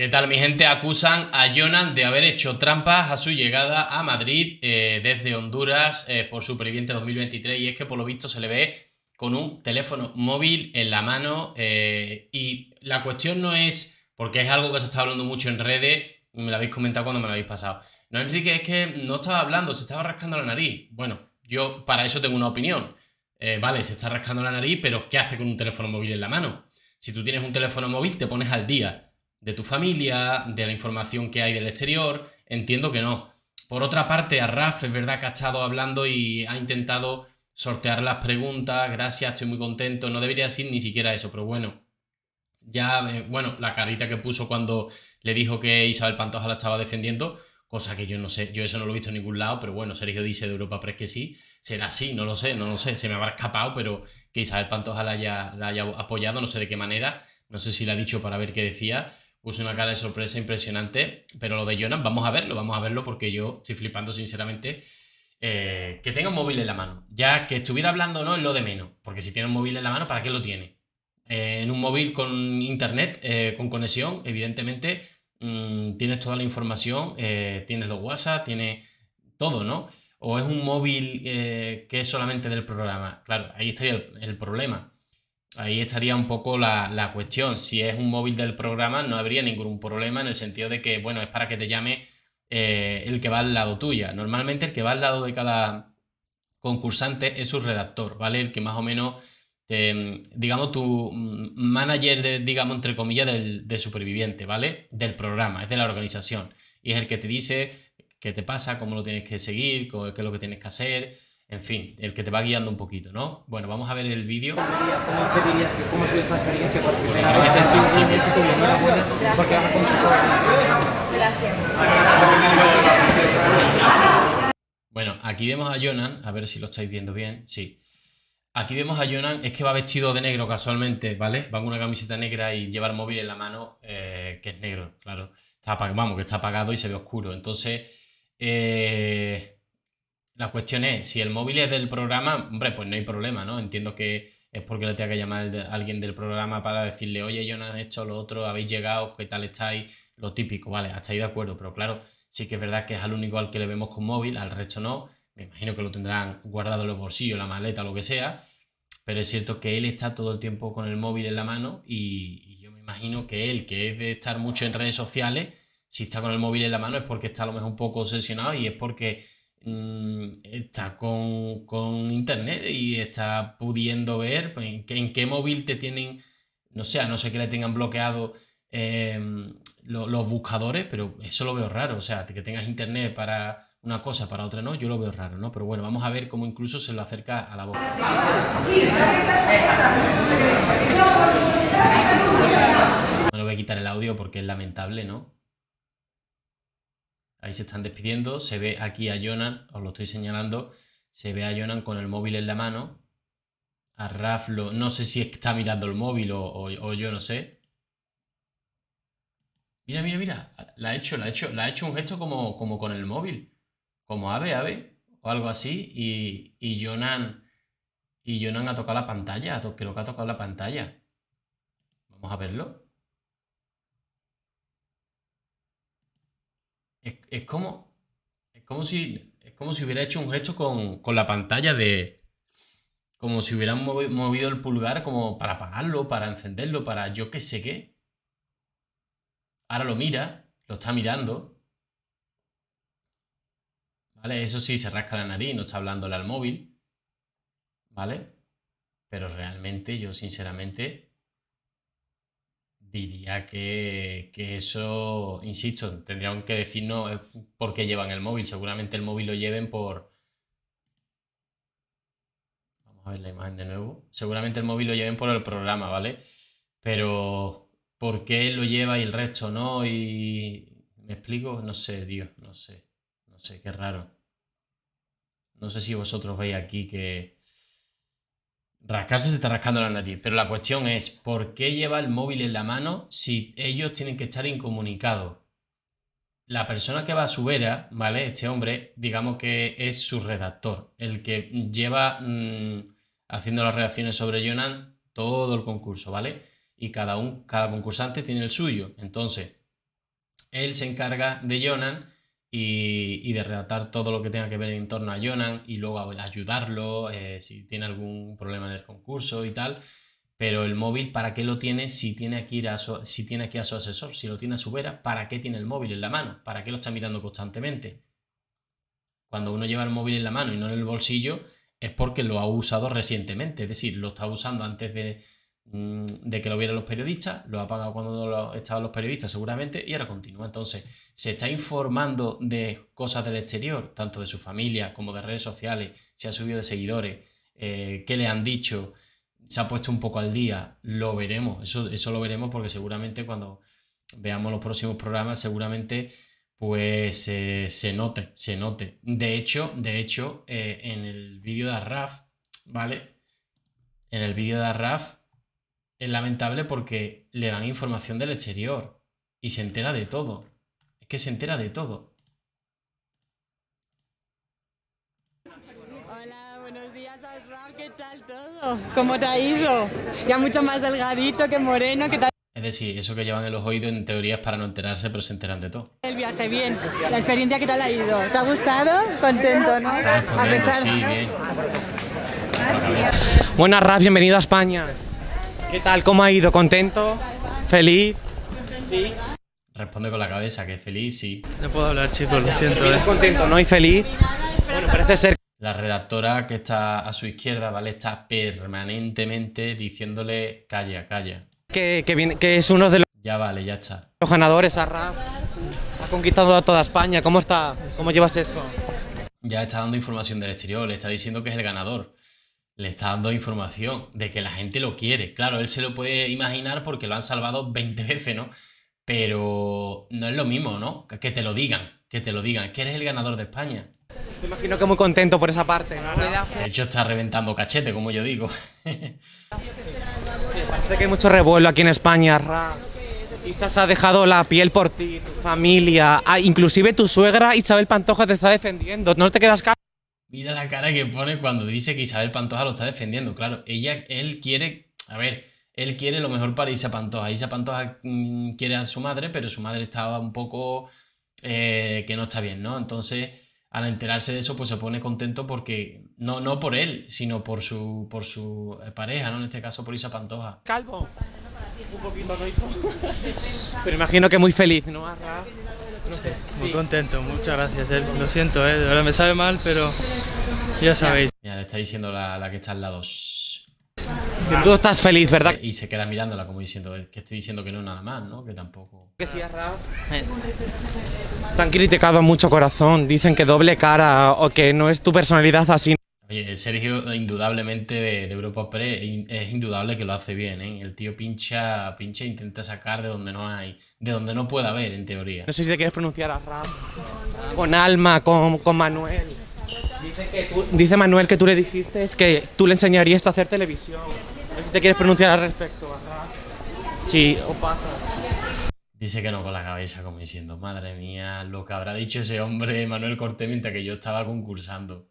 ¿Qué tal mi gente? Acusan a Jonan de haber hecho trampas a su llegada a Madrid eh, desde Honduras eh, por Superviviente 2023 y es que por lo visto se le ve con un teléfono móvil en la mano eh, y la cuestión no es, porque es algo que se está hablando mucho en redes y me lo habéis comentado cuando me lo habéis pasado. No, Enrique, es que no estaba hablando, se estaba rascando la nariz. Bueno, yo para eso tengo una opinión. Eh, vale, se está rascando la nariz, pero ¿qué hace con un teléfono móvil en la mano? Si tú tienes un teléfono móvil, te pones al día de tu familia, de la información que hay del exterior. Entiendo que no. Por otra parte, a Raf es verdad que ha estado hablando y ha intentado sortear las preguntas. Gracias, estoy muy contento. No debería decir ni siquiera eso, pero bueno. Ya, eh, bueno, la carita que puso cuando le dijo que Isabel Pantoja la estaba defendiendo, cosa que yo no sé, yo eso no lo he visto en ningún lado, pero bueno, Sergio dice de Europa Press que sí. Será así, no lo sé, no lo sé, se me habrá escapado, pero que Isabel Pantoja la haya, la haya apoyado, no sé de qué manera, no sé si la ha dicho para ver qué decía puso una cara de sorpresa impresionante. Pero lo de Jonas, vamos a verlo, vamos a verlo porque yo estoy flipando sinceramente. Eh, que tenga un móvil en la mano. Ya que estuviera hablando o no es lo de menos. Porque si tiene un móvil en la mano, ¿para qué lo tiene? Eh, en un móvil con internet, eh, con conexión, evidentemente mm, tienes toda la información, tienes los WhatsApp, tienes todo, ¿no? O es un móvil que es solamente del programa. Claro, ahí estaría el problema. Ahí estaría un poco la, cuestión. Si es un móvil del programa, no habría ningún problema en el sentido de que, bueno, es para que te llame eh, el que va al lado tuya. Normalmente el que va al lado de cada concursante es su redactor, ¿vale? El que más o menos, digamos, tu manager, de, digamos, entre comillas, del, de superviviente, ¿vale? Del programa, es de la organización. Y es el que te dice qué te pasa, cómo lo tienes que seguir, qué es lo que tienes que hacer en fin, el que te va guiando un poquito, ¿no? Bueno, vamos a ver el vídeo. Bueno, aquí vemos a Jonan, a ver si lo estáis viendo bien, sí. Aquí vemos a Jonan, es que va vestido de negro casualmente, ¿vale? Va con una camiseta negra y lleva el móvil en la mano, eh, que es negro, claro. Está, vamos, que está apagado y se ve oscuro. Entonces, eh, la cuestión es, si el móvil es del programa, hombre, pues no hay problema, ¿no? Entiendo que es porque le tenga que llamar alguien del programa para decirle, oye, yo no he hecho lo otro, habéis llegado, ¿qué tal estáis? Lo típico, vale, estáis ahí de acuerdo, pero claro, sí que es verdad que es al único al que le vemos con móvil, al resto no. Me imagino que lo tendrán guardado en los bolsillos, la maleta, lo que sea. Pero es cierto que él está todo el tiempo con el móvil en la mano y, y yo me imagino que él, que es de estar mucho en redes sociales, si está con el móvil en la mano es porque está a lo mejor un poco obsesionado y es porque Mm, está con, con, internet y está pudiendo ver pues, en, qué, móvil te tienen, no sé, no sé que le tengan bloqueado em, los buscadores, pero eso lo veo raro, o sea, que tengas internet para una cosa, para otra no, yo lo veo raro, ¿no? Pero bueno, vamos a ver cómo incluso se lo acerca a la voz No le voy a quitar el audio porque es lamentable, ¿no? Ahí se están despidiendo. Se ve aquí a Jonan, os lo estoy señalando. Se ve a Jonan con el móvil en la mano. A Raflo, no sé si está mirando el móvil o, yo no sé. Mira, mira, mira. La ha hecho, la ha hecho, la ha hecho un gesto como, como con el móvil. Como ave, ave. O algo así. Y, y Jonan. Y Jonan ha tocado la pantalla. Creo que ha tocado la pantalla. Vamos a verlo. es, como, como si, es como si hubiera hecho un gesto con, la pantalla de, como si hubieran movido el pulgar como para apagarlo, para encenderlo, para yo qué sé qué. Ahora lo mira, lo está mirando. ¿Vale? Eso sí, se rasca la nariz, no está hablándole al móvil. ¿Vale? Pero realmente yo sinceramente diría que, eso, insisto, tendrían que decirnos eh, por qué llevan el móvil. Seguramente el móvil lo lleven por... Vamos a ver la imagen de nuevo. Seguramente el móvil lo lleven por el programa, ¿vale? Pero ¿por qué lo lleva y el resto no? Y... ¿Me explico? No sé, Dios, no sé. No sé, qué raro. No sé si vosotros veis aquí que Rascarse se está rascando la nariz, pero la cuestión es, ¿por qué lleva el móvil en la mano si ellos tienen que estar incomunicados? La persona que va a su vera, ¿vale? Este hombre, digamos que es su redactor, el que lleva mm, haciendo las reacciones sobre Jonan todo el concurso, ¿vale? Y cada, un, cada concursante tiene el suyo. Entonces, él se encarga de Jonan y, de redactar todo lo que tenga que ver en torno a Jonan y luego ayudarlo eh, si tiene algún problema en el concurso y tal. Pero el móvil, ¿para qué lo tiene si tiene, que ir a si tiene aquí a su asesor? Si lo tiene a su vera, ¿para qué tiene el móvil en la mano? ¿Para qué lo está mirando constantemente? Cuando uno lleva el móvil en la mano y no en el bolsillo, es porque lo ha usado recientemente, es decir, lo está usando antes de, Mm, de que lo vieran los periodistas, lo ha pagado cuando lo, estaban los periodistas seguramente y ahora continúa. Entonces, se está informando de cosas del exterior, tanto de su familia como de redes sociales, se ha subido de seguidores, eh, qué le han dicho, se ha puesto un poco al día, lo veremos, eso, eso lo veremos porque seguramente cuando veamos los próximos programas, seguramente pues eh, se note, se note. De hecho, de hecho, eh, en el vídeo de Arraf, ¿vale? En el vídeo de Arraf es lamentable porque le dan información del exterior y se entera de todo. Es que se entera de todo. Hola, buenos días, rap, ¿Qué tal todo? ¿Cómo te ha ido? Ya mucho más delgadito que moreno. ¿Qué tal? Es decir, eso que llevan en los oídos en teoría es para no enterarse, pero se enteran de todo. El viaje, bien. La experiencia, ¿qué tal ha ido? ¿Te ha gustado? Contento, ¿no? Sí, bien. Buenas, rap, Bienvenido a España. ¿Qué tal? ¿Cómo ha ido? ¿Contento? ¿Feliz? Sí. Responde con la cabeza, que es feliz, sí. No puedo hablar, chicos, lo siento. ¿Es eh. contento, no? ¿Y feliz? Bueno, parece ser... La redactora que está a su izquierda, ¿vale? Está permanentemente diciéndole, calle calla. Que, que, que es uno de los... Ya vale, ya está. Los ganadores, Arra. Ha conquistado a toda España. ¿Cómo está? ¿Cómo llevas eso? Ya está dando información del exterior. Le está diciendo que es el ganador le está dando información de que la gente lo quiere. Claro, él se lo puede imaginar porque lo han salvado 20 veces, ¿no? Pero no es lo mismo, ¿no? Que te lo digan, que te lo digan, que eres el ganador de España. Me imagino que muy contento por esa parte. De hecho, está reventando cachete, como yo digo. Parece que hay mucho revuelo aquí en España, Ra. Quizás ha dejado la piel por ti, tu familia, ah, inclusive tu suegra Isabel Pantoja te está defendiendo. ¿No te quedas Mira la cara que pone cuando dice que Isabel Pantoja lo está defendiendo. Claro, ella, él quiere, a ver, él quiere lo mejor para Isa Pantoja. Isa Pantoja mm, quiere a su madre, pero su madre estaba un poco eh, que no está bien, ¿no? Entonces, al enterarse de eso, pues se pone contento porque, no, no por él, sino por su, por su eh, pareja, ¿no? En este caso, por Isa Pantoja. Calvo. Un poquito, ¿no? pero imagino que muy feliz, ¿no? muy contento, muchas gracias. Lo siento, eh. de verdad me sabe mal, pero ya sabéis. Mira, le está diciendo la, la que está al lado. tú estás feliz, ¿verdad? Y se queda mirándola como diciendo, que estoy diciendo que no nada más, ¿no? Que tampoco... Que sí, eh. criticado mucho corazón, dicen que doble cara o que no es tu personalidad así. Oye, Sergio, indudablemente de, Europa Pre, es indudable que lo hace bien, ¿eh? El tío pincha, pincha e intenta sacar de donde no hay, de donde no puede haber, en teoría. No sé si te quieres pronunciar a Ram, con Alma, con, Manuel. Dice, Manuel que tú le dijiste que tú le enseñarías a hacer televisión. No sé si te quieres pronunciar al respecto, Ram. Sí, o pasas. Dice que no con la cabeza, como diciendo, madre mía, lo que habrá dicho ese hombre Manuel Corté mientras que yo estaba concursando.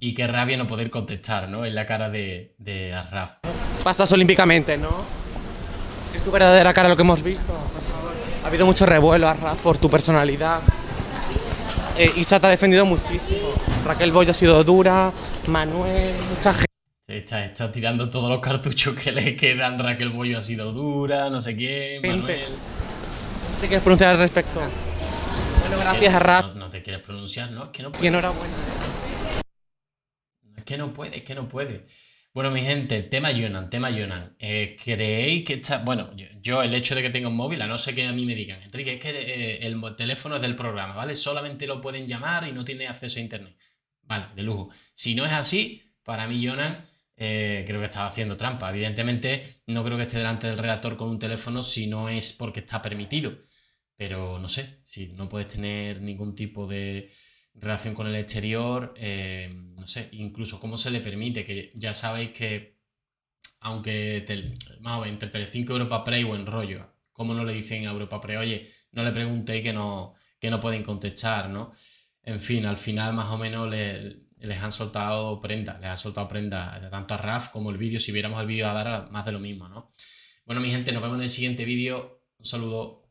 Y qué rabia no poder contestar, ¿no? En la cara de, Arraf. Pasas olímpicamente, ¿no? Es tu verdadera cara lo que hemos visto, por favor. Ha habido mucho revuelo, Arraf, por tu personalidad. Eh, Isa te ha defendido muchísimo. Raquel Boyo ha sido dura, Manuel, mucha gente. Está, tirando todos los cartuchos que le quedan. Raquel Bollo ha sido dura, no sé quién, Manuel. ¿Te quieres pronunciar al respecto? Bueno, gracias Arraf No, te quieres pronunciar, ¿no? Es que no puedo. enhorabuena que no puede, es que no puede. Bueno, mi gente, tema Jonan, tema Jonan. Eh, ¿Creéis que está.? Bueno, yo, el hecho de que tenga un móvil, a no sé qué a mí me digan, Enrique, es que eh, el teléfono es del programa, ¿vale? Solamente lo pueden llamar y no tiene acceso a internet. Vale, de lujo. Si no es así, para mí Jonan eh, creo que estaba haciendo trampa. Evidentemente, no creo que esté delante del redactor con un teléfono si no es porque está permitido. Pero no sé, si no puedes tener ningún tipo de relación con el exterior, eh, no sé, incluso cómo se le permite, que ya sabéis que, aunque más o menos, entre Telecinco Europa Pre y Buen Rollo, cómo no le dicen a Europa Pre, oye, no le preguntéis que no, que no pueden contestar, ¿no? En fin, al final más o menos les han soltado prenda, les ha soltado prenda tanto a Raf como el vídeo, si viéramos el vídeo a dar más de lo mismo, ¿no? Bueno, mi gente, nos vemos en el siguiente vídeo. Un saludo.